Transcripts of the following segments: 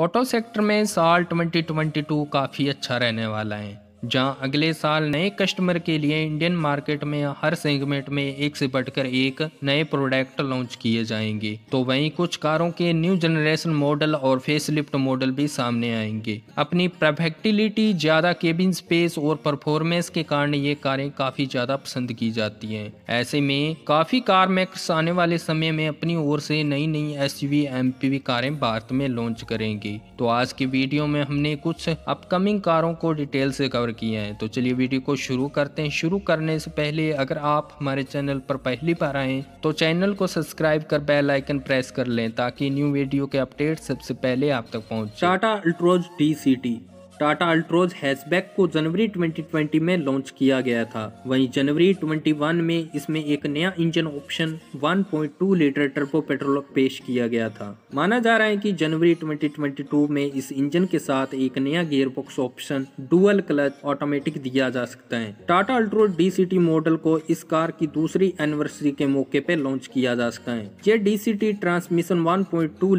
auto sector में साल 2022 काफ़ी अच्छा रहने वाला है जहां अगले साल नए कस्टमर के लिए इंडियन मार्केट में हर सेगमेंट में एक से बढ़कर एक नए प्रोडक्ट लॉन्च किए जाएंगे तो वहीं कुछ कारों के न्यू जनरेशन मॉडल और फेसलिफ्ट मॉडल भी सामने आएंगे अपनी प्रफेक्टिलिटी ज्यादा केबिन स्पेस और परफॉर्मेंस के कारण ये कारें काफी ज्यादा पसंद की जाती है ऐसे में काफी कार मैक्स आने वाले समय में अपनी ओर से नई नई एस एमपीवी कारें भारत में लॉन्च करेंगी तो आज की वीडियो में हमने कुछ अपकमिंग कारों को डिटेल से कवर कवर किए हैं तो चलिए वीडियो को शुरू करते हैं शुरू करने से पहले अगर आप हमारे चैनल पर पहली बार आए तो चैनल को सब्सक्राइब कर बेल आइकन प्रेस कर लें ताकि न्यू वीडियो के अपडेट सबसे पहले आप तक पहुँच टाटा अल्ट्रोज टी टाटा अल्ट्रोज हैचबैक को जनवरी 2020 में लॉन्च किया गया था वहीं जनवरी 21 में इसमें एक नया engine option 1.2 litre turbo petrol पेश किया गया था माना जा रहा है कि जनवरी 2022 में इस इंजन के साथ एक नया gearbox option dual clutch automatic दिया जा सकता है टाटा अल्ट्रोज डी मॉडल को इस कार की दूसरी एनिवर्सरी के मौके पर लॉन्च किया जा सकता है ये D transmission one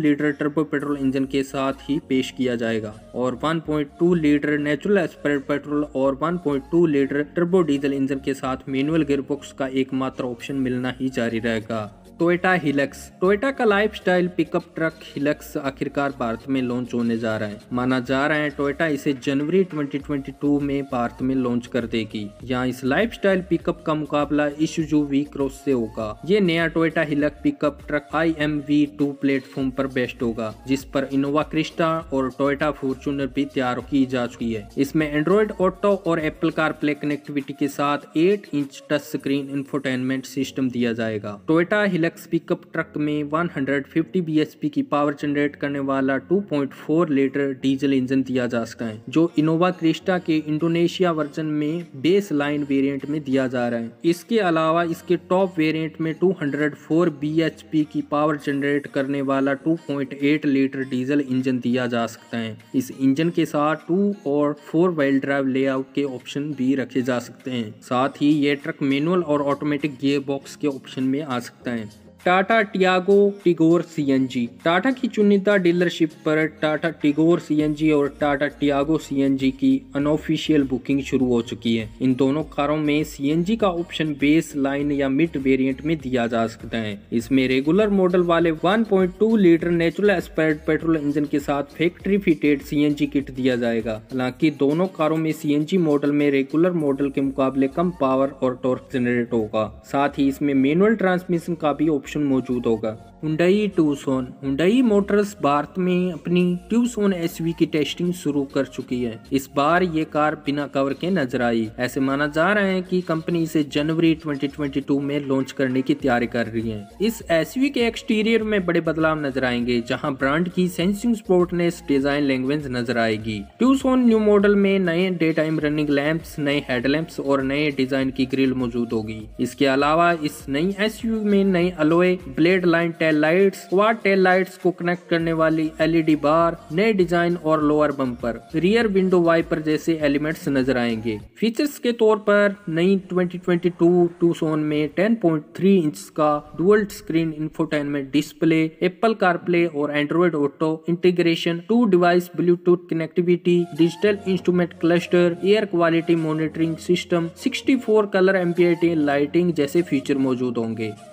litre turbo petrol engine के साथ ही पेश किया जाएगा और 1.2 लीटर नेचुरल स्प्रेड पेट्रोल और 1.2 लीटर टर्बो डीजल इंजन के साथ मैनुअल गियरबॉक्स का एकमात्र ऑप्शन मिलना ही जारी रहेगा टोयोटा हिलक्स टोयोटा का लाइफस्टाइल पिकअप ट्रक हिलक्स आखिरकार भारत में लॉन्च होने जा रहा है माना जा रहा है टोयोटा इसे जनवरी 2022 में भारत में लॉन्च कर देगी यहाँ इस लाइफस्टाइल पिकअप का मुकाबला इशुजू वी क्रॉस से होगा ये नया Toyota Hilux pickup truck I M V two platform पर बेस्ट होगा जिस पर इनोवा क्रिस्टा और टोयोटा फॉर्चूनर भी तैयार की जा चुकी है इसमें एंड्रॉयड ऑटो और एप्पल कार प्ले कनेक्टिविटी के साथ eight inch touch screen infotainment system दिया जाएगा टोयोटा डिलक्स पिकअप ट्रक में 150 bhp की पावर जनरेट करने वाला 2.4 लीटर डीजल इंजन दिया जा सकता है जो इनोवा क्रिस्टा के इंडोनेशिया वर्जन में बेस लाइन वेरियंट में दिया जा रहा है इसके अलावा इसके टॉप वेरियंट में 204 bhp की पावर जनरेट करने वाला 2.8 लीटर डीजल इंजन दिया जा सकता है इस इंजन के साथ टू और फोर व्हील ड्राइव लेआउट के ऑप्शन भी रखे जा सकते हैं साथ ही ये ट्रक मैनुअल और ऑटोमेटिक गियर बॉक्स के ऑप्शन में आ सकता है Tata Tiago Tigor CNG Tata की चुनिंदा डीलरशिप पर टाटा टिगोर सीएनजी और टाटा टियागो सीएनजी की अनऑफिशियल बुकिंग शुरू हो चुकी है इन दोनों कारों में सीएनजी का ऑप्शन बेस लाइन या मिड वेरिएंट में दिया जा सकता है इसमें रेगुलर मॉडल वाले 1.2 litre natural aspirated petrol engine के साथ फैक्ट्री फिटेड सी किट दिया जाएगा हालांकि दोनों कारों में सी मॉडल में रेगुलर मॉडल के मुकाबले कम पावर और टॉर्क जनरेट होगा साथ ही इसमें मैनुअल ट्रांसमिशन का भी ऑप्शन ऑप्शन मौजूद होगा Hyundai Tucson Hyundai Motors Bharat में अपनी ट्यूसोन एसवी की टेस्टिंग शुरू कर चुकी है इस बार ये कार बिना कवर के नजर आई ऐसे माना जा रहा है कि कंपनी इसे जनवरी 2022 में लॉन्च करने की तैयारी कर रही है इस एसवी के एक्सटीरियर में बड़े बदलाव नजर आएंगे जहां ब्रांड की सेंसिंग स्पोर्टनेस डिजाइन लैंग्वेज नजर आएगी ट्यूसोन न्यू मॉडल में नए डे टाइम रनिंग लैंप्स नए हेडलैम्प और नए डिजाइन की ग्रिल मौजूद होगी इसके अलावा इस नई एस में नए alloy blade line tail tail lights quad tail lights को कनेक्ट करने वाली एलईडी बार नए डिजाइन और lower bumper rear window wiper जैसे एलिमेंट्स नजर आएंगे फीचर्स के तौर पर नई 2022 टूसोन में 10.3 इंच का dual screen infotainment display Apple CarPlay और Android auto integration two device Bluetooth connectivity digital instrument cluster air quality monitoring system 64 colour ambient lighting जैसे फीचर मौजूद होंगे